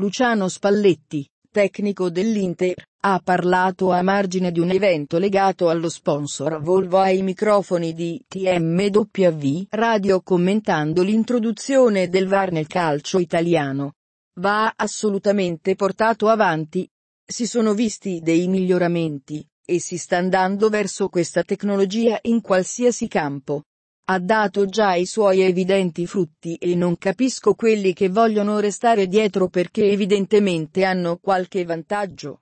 Luciano Spalletti, tecnico dell'Inter, ha parlato a margine di un evento legato allo sponsor Volvo ai microfoni di TMW Radio commentando l'introduzione del VAR nel calcio italiano. Va assolutamente portato avanti. Si sono visti dei miglioramenti, e si sta andando verso questa tecnologia in qualsiasi campo ha dato già i suoi evidenti frutti e non capisco quelli che vogliono restare dietro perché evidentemente hanno qualche vantaggio.